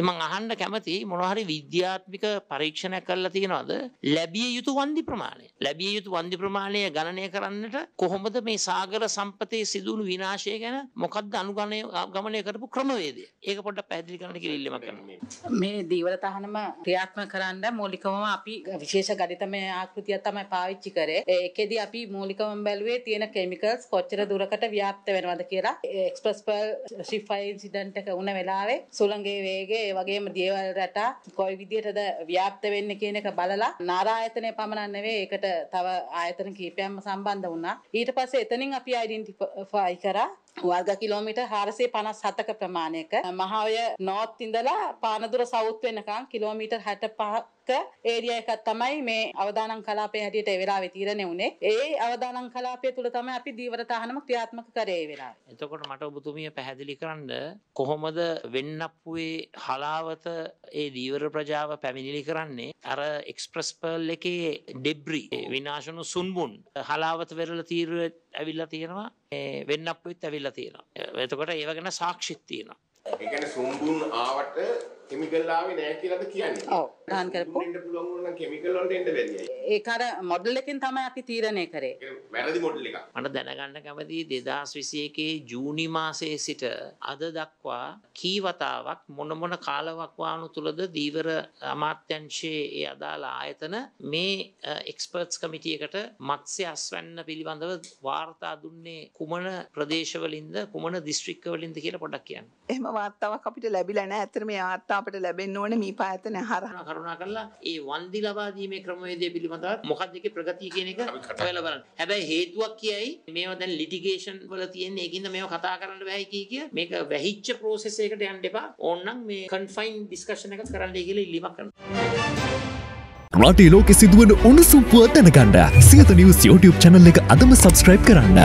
මං අහන්න කැමති මොනහරි විද්‍යාත්මික පරීක්ෂණයක් කරලා තියෙනවද ලැබිය යුතු වන්දි ප්‍රමාණය ලැබිය යුතු වන්දි ප්‍රමාණය ගණනය කරන්නට කොහොමද මේ සාගර සම්පතයේ සිදුවුණු විනාශය ගැන මොකද්ද අනුගමනය ගමනය කරපු ක්‍රමවේදය ඒක පොඩ්ඩක් පැහැදිලි කරන්න කියලා ඉල්ලීමක් කරනවා මේ දීවර තහනම ක්‍රියාත්මක කරන්න මූලිකවම අපි විශේෂ ගණිතමය ආකෘතිය තමයි පාවිච්චි කරේ ඒකෙදි අපි මූලිකවම බැලුවේ තියෙන කෙමිකල්ස් කොච්චර දුරකට ව්‍යාප්ත වෙනවද කියලා Express Pearl ship fire incident එක වුණ වෙලාවේ සුළඟේ වේගය ඒ වගේම දේවල් රටා කොයි විදිහටද ව්‍යාප්ත වෙන්නේ කියන එක බලලා නාරායතනය පමණක් නෙවෙයි ඒකට තව ආයතන කිහිපයක්ම සම්බන්ධ වුණා. ඊට පස්සේ එතනින් අපි ඩෙන්ටිෆයි කරා වර්ග කිලෝමීටර් 457ක ප්‍රමාණයක මහවය නෝත් ඉඳලා පානදුර සවුත් වෙනකන් කිලෝමීටර් 65ක ඒරියා එකක් තමයි මේ අවදානම් කලාපයේ හැටියට ඒ වෙලාවේ තීරණය වුණේ. ඒ අවදානම් කලාපය තුල තමයි අපි දීවර තහනම ක්‍රියාත්මක කරේ ඒ වෙලාවේ. එතකොට මට ඔබතුමිය පැහැදිලි කරන්න කොහොමද වෙන්නප්පුවේ හලාවත ඒ දීවර ප්‍රජාව පැමිණිලි කරන්නේ අර එක්ස්ප්‍රස් පර්ල් එකේ ඩෙබ්‍රි විනාශණු සුන්බුන් හලාවත වෙරළ තීරුවේ ඇවිල්ලා තියෙනවා වෙන්නක් වෙත් ඇවිල්ලා තියෙනවා එතකොට ඒව ගැන සාක්ෂිත් තියෙනවා ඒ කියන්නේ සුම්බුන් ආවට කෙමිකල් ආවේ නැහැ කියලාද කියන්නේ. ඔව්. දාන් කරපු. ඉන්න පුළුවන් වුණා නම් කෙමිකල් වලට එන්න බැරියයි. ඒක අර මොඩල් එකෙන් තමයි අපි තීරණය කරේ. වැරදි මොඩල් එකක්. මට දැනගන්න කැමතියි 2021 ජූනි මාසයේ සිට අද දක්වා කී වතාවක් මොන මොන කාලවක් වානු තුලද දීවර අමාත්‍යංශයේ ඒ අදාළ ආයතන මේ එක්ස්පර්ට්ස් කමිටි එකට මත්ස්‍ය අස්වැන්න පිළිබඳව වාර්තා දුන්නේ කුමන ප්‍රදේශවලින්ද කුමන දිස්ත්‍රික්කවලින්ද කියලා පොඩ්ඩක් කියන්න. එහෙම වාර්තාවක් අපිට ලැබිලා නැහැ. ඇත්තට මේ වාර්තා අපට ලැබෙන්න ඕනේ මේ පායතන හරහා කරුණා කරලා ඒ වන්දි ලබා දීමේ ක්‍රමවේදය පිළිබඳව මොකක්ද ඒකේ ප්‍රගතිය කියන එක හොයලා බලන්න. හැබැයි හේතුවක් කියයි මේවා දැන් ලිටිගේෂන් වල තියෙන ඒකින්ද මේවා කතා කරන්න බෑයි කිය කිය මේක වැහිච්ච process එකකට යන්න එපා. ඕන්නම් මේ confined discussion එකක් කරන්නයි කියලා ඉල්ලීමක් කරනවා. රටේ ලෝකෙ සිදුවන උණුසුම් පුව දැනගන්න සියත නිවුස් YouTube channel එක අදම subscribe කරන්න.